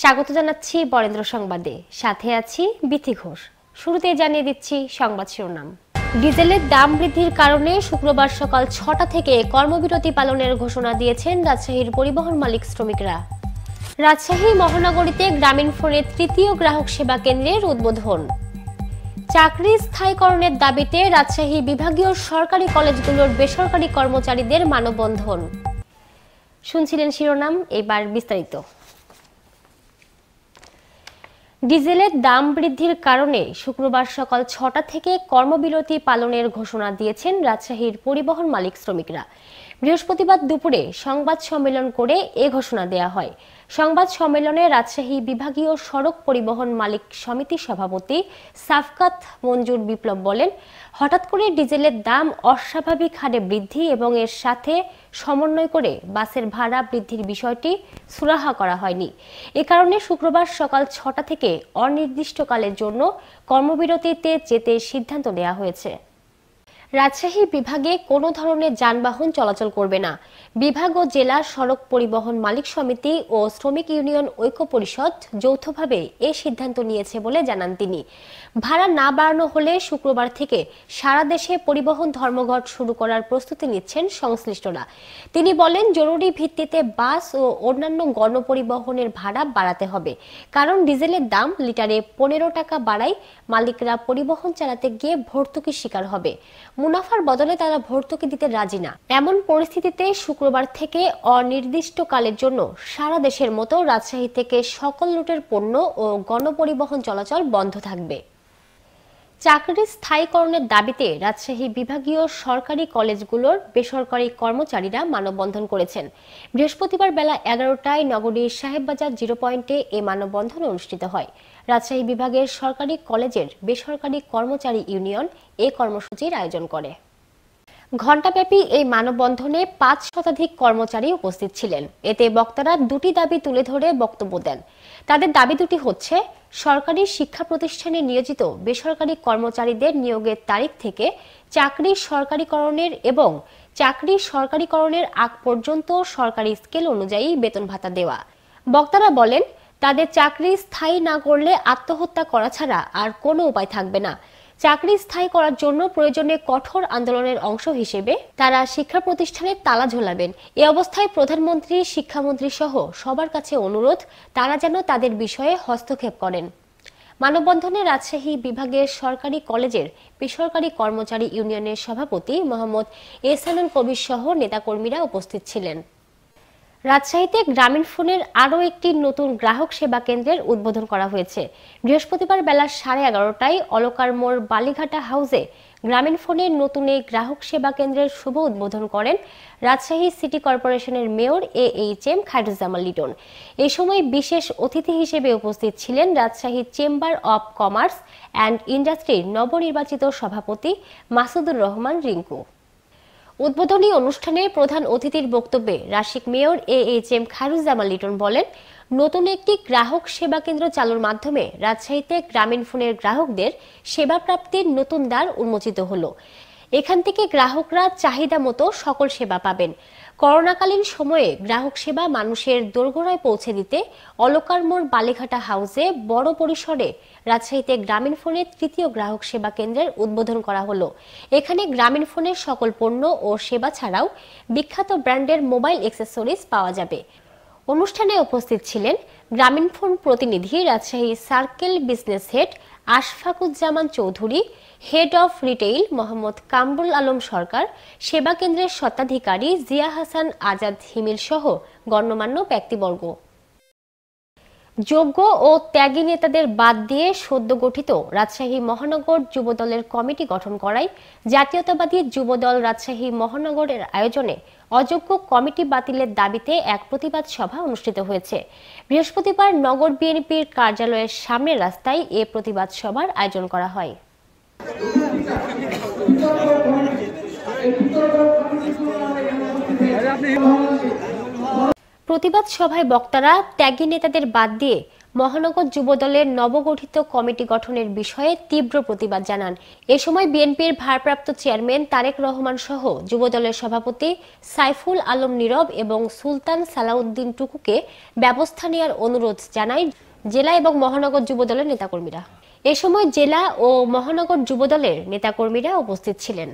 স্বাগত জানাচ্ছি বরেন্দ্র সংবাদে সাথে আছি বিথি ঘোষ শুরুতেই জানিয়ে দিচ্ছি সংবাদ শিরোনাম ডিজেলের দাম বৃদ্ধির কারণে শুক্রবার সকাল ছটা থেকে কর্মবিরতি পালনের ঘোষণা দিয়েছেন রাজশাহীর পরিবহন মালিক শ্রমিকরা রাজশাহী মহানগরীতে গ্রামীণ ফোনের তৃতীয় গ্রাহক সেবা কেন্দ্রের উদ্বোধন চাকরি স্থায়ীকরণের দাবিতে রাজশাহী বিভাগীয় সরকারি কলেজগুলোর বেসরকারি কর্মচারীদের মানববন্ধন শুনছিলেন শিরোনাম এবার বিস্তারিত ডিজেলের দাম বৃদ্ধির কারণে শুক্রবার সকাল ছটা থেকে কর্মবিরতি পালনের ঘোষণা দিয়েছেন রাজশাহীর পরিবহন মালিক শ্রমিকরা বৃহস্পতিবার দুপুরে সংবাদ সম্মেলন করে এ ঘোষণা দেয়া হয় সংবাদ সম্মেলনে রাজশাহী বিভাগীয় সড়ক পরিবহন মালিক সমিতি সভাপতি সাফকাত মঞ্জুর বিপ্লব বলেন হঠাৎ করে ডিজেলের দাম অস্বাভাবিক হারে বৃদ্ধি এবং এর সাথে সমন্বয় করে বাসের ভাড়া বৃদ্ধির বিষয়টি সুরাহা করা হয়নি এ কারণে শুক্রবার সকাল ছটা থেকে অনির্দিষ্টকালের জন্য কর্মবিরতিতে যেতে সিদ্ধান্ত নেওয়া হয়েছে রাজশাহী বিভাগে কোনো ধরনের যানবাহন চলাচল করবে না বিভাগ ও জেলা সড়ক পরিবহন মালিক সমিতি ও শ্রমিক ইউনিয়ন ঐক্য পরিষদ যৌথভাবে এ সিদ্ধান্ত নিয়েছে বলে জানান তিনি ভাড়া না বাড়ানো হলে শুক্রবার থেকে সারা দেশে পরিবহন ধর্মঘট শুরু করার প্রস্তুতি নিচ্ছেন সংশ্লিষ্টরা তিনি বলেন জরুরি ভিত্তিতে বাস ও অন্যান্য গণপরিবহনের ভাড়া বাড়াতে হবে কারণ ডিজেলের দাম লিটারে পনেরো টাকা বাড়ায় মালিকরা পরিবহন চালাতে গিয়ে ভর্তুকির শিকার হবে মুনাফার বদলে তারা ভর্তুকি দিতে রাজি না এমন পরিস্থিতিতে শুক্রবার থেকে অনির্দিষ্টকালের জন্য সারা দেশের মতো রাজশাহী থেকে সকল লুটের পণ্য ও গণপরিবহন চলাচল বন্ধ থাকবে চাকরি স্থায়ীকরণের দাবিতে রাজশাহী বিভাগীয় সরকারি কলেজগুলোর বেসরকারি কর্মচারীরা মানববন্ধন করেছেন বৃহস্পতিবার বেলা এগারোটায় নগরীর সাহেববাজার জিরো পয়েন্টে এ মানববন্ধন অনুষ্ঠিত হয় রাজশাহী বিভাগের সরকারি কলেজের বেসরকারি কর্মচারী ইউনিয়ন এ কর্মসূচির আয়োজন করে ঘণ্টাব্যাপী এই মানববন্ধনে পাঁচ শতাধিক কর্মচারী উপস্থিত ছিলেন এতে বক্তারা দুটি দাবি তুলে ধরে বক্তব্য দেন তাদের দাবি দুটি হচ্ছে সরকারি শিক্ষা প্রতিষ্ঠানে নিয়োজিত বেসরকারি কর্মচারীদের নিয়োগের তারিখ থেকে চাকরি সরকারিকরণের এবং চাকরি সরকারিকরণের আগ পর্যন্ত সরকারি স্কেল অনুযায়ী বেতন ভাতা দেওয়া বক্তারা বলেন তাদের চাকরি স্থায়ী না করলে আত্মহত্যা করা ছাড়া আর কোনো উপায় থাকবে না চাকরি স্থায়ী করার জন্য প্রয়োজনে কঠোর আন্দোলনের অংশ হিসেবে তারা শিক্ষা প্রতিষ্ঠানে তালা ঝোলাবেন এ অবস্থায় প্রধানমন্ত্রী শিক্ষামন্ত্রী সহ সবার কাছে অনুরোধ তারা যেন তাদের বিষয়ে হস্তক্ষেপ করেন মানববন্ধনে রাজশাহী বিভাগের সরকারি কলেজের বেসরকারি কর্মচারী ইউনিয়নের সভাপতি মোহাম্মদ এসানুল কবির সহ নেতাকর্মীরা উপস্থিত ছিলেন রাজশাহীতে গ্রামীণ ফোনের আরও একটি নতুন গ্রাহক সেবা কেন্দ্রের উদ্বোধন করা হয়েছে বৃহস্পতিবার বেলা সাড়ে এগারোটায় অলকার বালিঘাটা হাউসে গ্রামীণ ফোনের নতুন এই গ্রাহক সেবা কেন্দ্রের শুভ উদ্বোধন করেন রাজশাহী সিটি কর্পোরেশনের mayor A H M Khairuzzaman Liton এ সময় বিশেষ অতিথি হিসেবে উপস্থিত ছিলেন Rajshahi chamber of commerce and ইন্ডাস্ট্রির নবনির্বাচিত সভাপতি মাসুদুর রহমান রিঙ্কু উদ্বোধনী অনুষ্ঠানে প্রধান অতিথির বক্তব্যে রাশিক mayor A H M Khairuzzaman Liton বলেন নতুন একটি গ্রাহক সেবা কেন্দ্র চালুর মাধ্যমে রাজশাহীতে গ্রামীণ ফোনের গ্রাহকদের সেবা প্রাপ্তির নতুন দ্বার উন্মোচিত হলো এখান থেকে গ্রাহকরা চাহিদা মতো সকল সেবা পাবেন করোনাকালীন সময়ে গ্রাহক সেবা মানুষের দোরগোড়ায় পৌঁছে দিতে অলকার মোড় বালিঘাটা হাউসে বড় পরিসরে রাজশাহীতে গ্রামীণ ফোনের তৃতীয় গ্রাহক সেবা কেন্দ্রের উদ্বোধন করা হলো এখানে গ্রামীণ ফোনের সকল পণ্য ও সেবা ছাড়াও বিখ্যাত ব্র্যান্ডের মোবাইল এক্সেসরিজ পাওয়া যাবে অনুষ্ঠানে উপস্থিত ছিলেন গ্রামীণফোন প্রতিনিধি Rajshahi circle business head Ashfaquzzaman Chowdhury head of retail Mohammad Kamrul Alam Sarkar সেবা কেন্দ্রের স্বত্বাধিকারী জিয়া হাসান আজাদ হিমিল সহ গণ্যমান্য ব্যক্তিবর্গ যোগ্য ও ত্যাগী নেতাদের বাদ দিয়ে সদ্য গঠিত রাজশাহী মহানগর যুবদলের কমিটি গঠন করায় জাতীয়তাবাদী যুবদল রাজশাহী মহানগরের আয়োজনে অযোগ্য কমিটি বাতিলের দাবিতে এক প্রতিবাদ সভা অনুষ্ঠিত হয়েছে বৃহস্পতিবার নগর বিএনপির কার্যালয়ের সামনের রাস্তায় এ প্রতিবাদ সভার আয়োজন করা হয় প্রতিবাদ সভায় বক্তারা ত্যাগী নেতাদের বাদ দিয়ে মহানগর যুবদলের নবগঠিত কমিটি গঠনের বিষয়ে তীব্র প্রতিবাদ জানান এ সময় বিএনপির ভারপ্রাপ্ত চেয়ারম্যান তারেক রহমান সহ যুবদলের সভাপতি সাইফুল আলম নীরব এবং সুলতান সালাউদ্দিন টুকুকে ব্যবস্থা নেওয়ার অনুরোধ জানায় জেলা এবং মহানগর যুবদলের নেতাকর্মীরা এ সময় জেলা ও মহানগর যুবদলের নেতাকর্মীরা উপস্থিত ছিলেন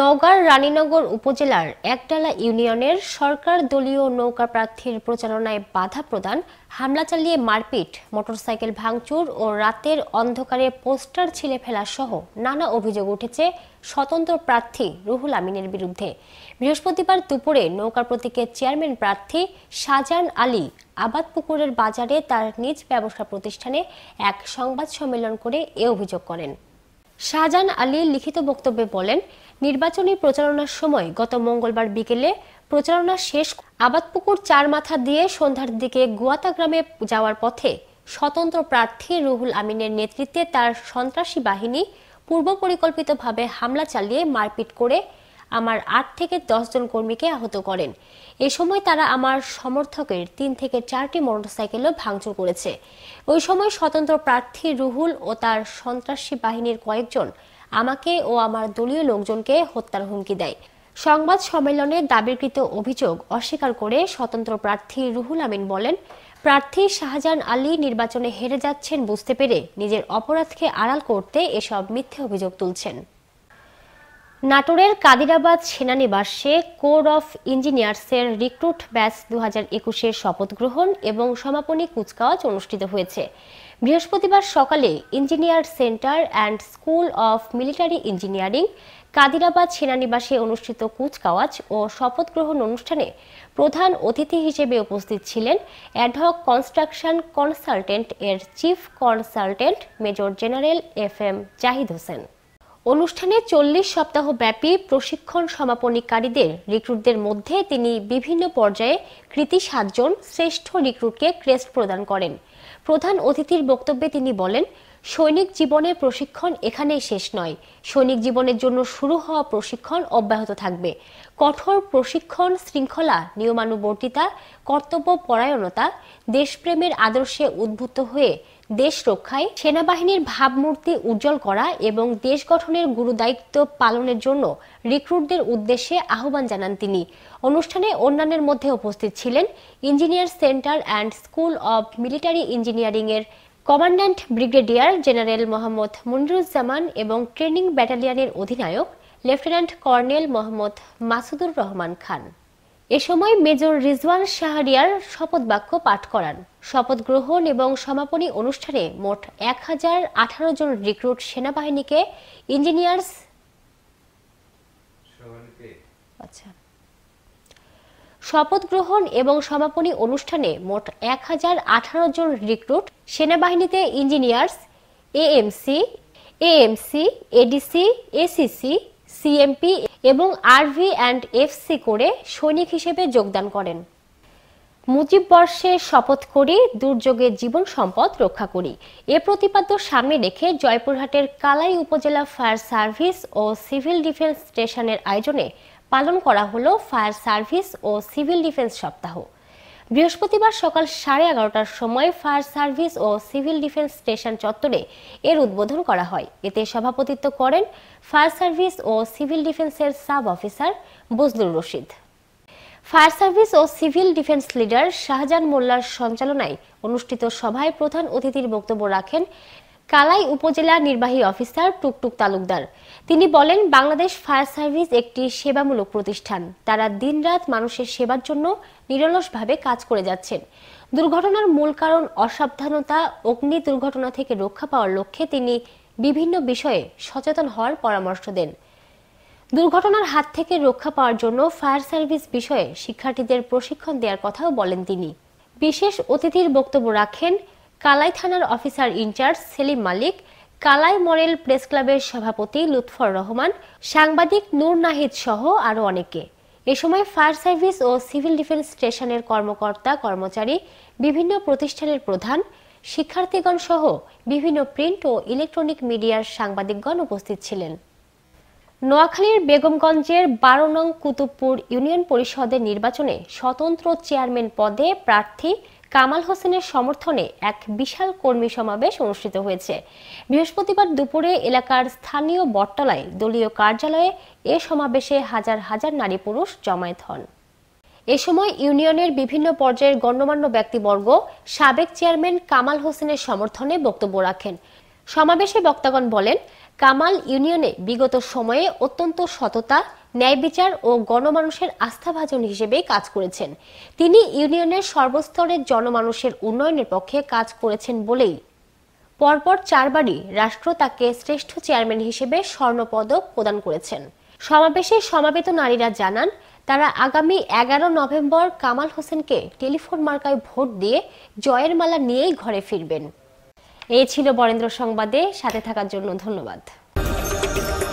নওগাঁর রানীনগর উপজেলার একডালা ইউনিয়নের সরকার দলীয় নৌকা প্রার্থীর প্রচারণায় বাধা প্রদান হামলা চালিয়ে মারপিট মোটরসাইকেল ভাঙচুর ও রাতের অন্ধকারে পোস্টার ছিঁড়ে ফেলা সহ নানা অভিযোগ উঠেছে স্বতন্ত্র প্রার্থী রুহুল আমিনের বিরুদ্ধে বৃহস্পতিবার দুপুরে নৌকা প্রতীকের চেয়ারম্যান প্রার্থী শাহজাহান আলী আবাদপুকুরের বাজারে তার নিজ ব্যবসা প্রতিষ্ঠানে এক সংবাদ সম্মেলন করে এ অভিযোগ করেন শাহজাহান আলী লিখিত বক্তব্যে বলেন নির্বাচনী প্রচারণার সময় গত মঙ্গলবার বিকেলে প্রচারণা শেষ আবাদপুকুর চার মাথা দিয়ে সন্ধ্যার দিকে গুয়াতা গ্রামে যাওয়ার পথে স্বতন্ত্র প্রার্থী রুহুল আমিনের নেতৃত্বে তার সন্ত্রাসী বাহিনী পূর্ব পরিকল্পিতভাবে হামলা চালিয়ে মারপিট করে আমার আট থেকে দশজন কর্মীকে আহত করেন এ সময় তারা আমার সমর্থকের তিন থেকে চারটি মোটরসাইকেলও ভাঙচুর করেছে ওই সময় স্বতন্ত্র প্রার্থী রুহুল ও তার সন্ত্রাসী বাহিনীর কয়েকজন আমাকে ও আমার দলীয় লোকজনকে হত্যার হুমকি দেয় সংবাদ সম্মেলনে দাবিকৃত অভিযোগ অস্বীকার করে স্বতন্ত্র প্রার্থী রুহুল আমিন বলেন প্রার্থী শাহজাহান আলী নির্বাচনে হেরে যাচ্ছেন বুঝতে পেরে নিজের অপরাধকে আড়াল করতে এসব মিথ্যে অভিযোগ তুলছেন নাটোরের কাদিরাবাদ সেনানিবাসে কোর অফ ইঞ্জিনিয়ার্সের রিক্রুট ব্যাচ দু হাজার একুশের শপথ গ্রহণ এবং সমাপনী কুচকাওয়াজ অনুষ্ঠিত হয়েছে বৃহস্পতিবার সকালে engineer centre and school of military engineering Kadirabad সেনানিবাসে অনুষ্ঠিত কুচকাওয়াজ ও শপথ গ্রহণ অনুষ্ঠানে প্রধান অতিথি হিসেবে উপস্থিত ছিলেন অ্যাডহক কনস্ট্রাকশন কনসালটেন্ট এর chief consultant major general F M Zahid Hossain অনুষ্ঠানে চল্লিশ সপ্তাহব্যাপী প্রশিক্ষণ সমাপনীকারীদের রিক্রুটদের মধ্যে তিনি বিভিন্ন পর্যায়ে কৃতি সাতজন শ্রেষ্ঠ রিক্রুটকে ক্রেস্ট প্রদান করেন প্রধান অতিথির বক্তব্যে তিনি বলেন সৈনিক জীবনের প্রশিক্ষণ এখানেই শেষ নয় সৈনিক জীবনের জন্য শুরু হওয়া প্রশিক্ষণ অব্যাহত থাকবে কঠোর প্রশিক্ষণ শৃঙ্খলা নিয়মানুবর্তিতা কর্তব্য পরায়ণতা দেশপ্রেমের আদর্শে উদ্ভূত হয়ে দেশ রক্ষায় সেনাবাহিনীর ভাবমূর্তি উজ্জ্বল করা এবং দেশ গঠনের গুরুদায়িত্ব পালনের জন্য রিক্রুটদের উদ্দেশ্যে আহ্বান জানান তিনি অনুষ্ঠানে অন্যান্যের মধ্যে উপস্থিত ছিলেন engineer centre and school of military engineering এর commandant brigadier general Mohammad Moniruzzaman এবং ট্রেনিং ব্যাটালিয়নের অধিনায়ক লেফটেন্যান্ট কর্নেল মোহাম্মদ মাসুদুর রহমান খান এ সময় মেজর রিজওয়ান শাহরিয়ার শপথ বাক্য পাঠ করান শপথ গ্রহণ এবং সমাপনী অনুষ্ঠানে মোট এক হাজার আঠারো জন রিক্রুট সেনাবাহিনীকে ইঞ্জিনিয়ার্স আচ্ছা। শপথ গ্রহণ এবং সমাপনী অনুষ্ঠানে মোট এক হাজার আঠারো জন রিক্রুট সেনাবাহিনীতে engineers AMC AMC ADC ACC CMP এবং আরভি অ্যান্ড এফসি করে সৈনিক হিসেবে যোগদান করেন মুজিব বর্ষে শপথ করি দুর্যোগের জীবন সম্পদ রক্ষা করি এ প্রতিপাদ্য সামনে রেখে জয়পুরহাটের কালাই উপজেলা ফায়ার সার্ভিস ও সিভিল ডিফেন্স স্টেশনের আয়োজনে পালন করা হলো ফায়ার সার্ভিস ও সিভিল ডিফেন্স সপ্তাহ বৃহস্পতিবার সকাল সাড়ে এগারোটার সময় ফায়ার সার্ভিস ও সিভিল ডিফেন্স স্টেশন চত্বরে এর উদ্বোধন করা হয় এতে সভাপতিত্ব করেন ফায়ার সার্ভিস ও সিভিল ডিফেন্সের sub officer Bazlur Rashid fire service ও সিভিল ডিফেন্স লিডার শাহজাহান মোল্লার সঞ্চালনায় অনুষ্ঠিত সভায় প্রধান অতিথির বক্তব্য রাখেন কালাই উপজেলা নির্বাহী অফিসার টুকটুক তালুকদার তিনি বলেন বাংলাদেশ ফায়ার সার্ভিস একটি সেবামূলক প্রতিষ্ঠান তারা দিনরাত মানুষের সেবার জন্য নিরলসভাবে কাজ করে যাচ্ছেন দুর্ঘটনার মূল কারণ অসাবধানতা অগ্নি দুর্ঘটনা থেকে রক্ষা পাওয়ার লক্ষ্যে তিনি বিভিন্ন বিষয়ে সচেতন হওয়ার পরামর্শ দেন দুর্ঘটনার হাত থেকে রক্ষা পাওয়ার জন্য ফায়ার সার্ভিস বিষয়ে শিক্ষার্থীদের প্রশিক্ষণ দেওয়ার কথাও বলেন তিনি বিশেষ অতিথির বক্তব্য রাখেন কালাই থানার officer in charge Selim Malik Kalai model press ক্লাবের সভাপতি লুৎফর রহমান সাংবাদিক নূর নাহিদ সহ আরও অনেকে এ সময় ফায়ার সার্ভিস ও সিভিল ডিফেন্স স্টেশনের কর্মকর্তা কর্মচারী বিভিন্ন প্রতিষ্ঠানের প্রধান শিক্ষার্থীগণ সহ বিভিন্ন প্রিন্ট ও ইলেকট্রনিক মিডিয়ার সাংবাদিকগণ উপস্থিত ছিলেন নোয়াখালীর বেগমগঞ্জের বারো নং কুতুবপুর ইউনিয়ন পরিষদের নির্বাচনে স্বতন্ত্র চেয়ারম্যান পদে প্রার্থী কামাল হোসেনের সমর্থনে এক বিশাল কর্মী সমাবেশ অনুষ্ঠিত হয়েছে বৃহস্পতিবার দুপুরে এলাকার স্থানীয় বটতলায় দলীয় কার্যালয়ে এ সমাবেশে হাজার হাজার নারী পুরুষ জমায়েত হন এ সময় ইউনিয়নের বিভিন্ন পর্যায়ের গণ্যমান্য ব্যক্তিবর্গ সাবেক চেয়ারম্যান কামাল হোসেনের সমর্থনে বক্তব্য রাখেন সমাবেশে বক্তাগণ বলেন কামাল ইউনিয়নে বিগত সময়ে অত্যন্ত সততা ন্যায় বিচার ও গণমানুষের আস্থাভাজন হিসেবে কাজ করেছেন তিনি ইউনিয়নের সর্বস্তরের জনমানুষের উন্নয়নের পক্ষে কাজ করেছেন বলেই পরপর চারবারই রাষ্ট্র তাকে শ্রেষ্ঠ চেয়ারম্যান হিসেবে স্বর্ণপদক প্রদান করেছেন সমাবেশে সমাবেত নারীরা জানান তারা আগামী এগারো নভেম্বর কামাল হোসেনকে টেলিফোন মার্কায় ভোট দিয়ে জয়ের মালা নিয়েই ঘরে ফিরবেন এই ছিল বরেন্দ্র সংবাদে সাথে থাকার জন্য ধন্যবাদ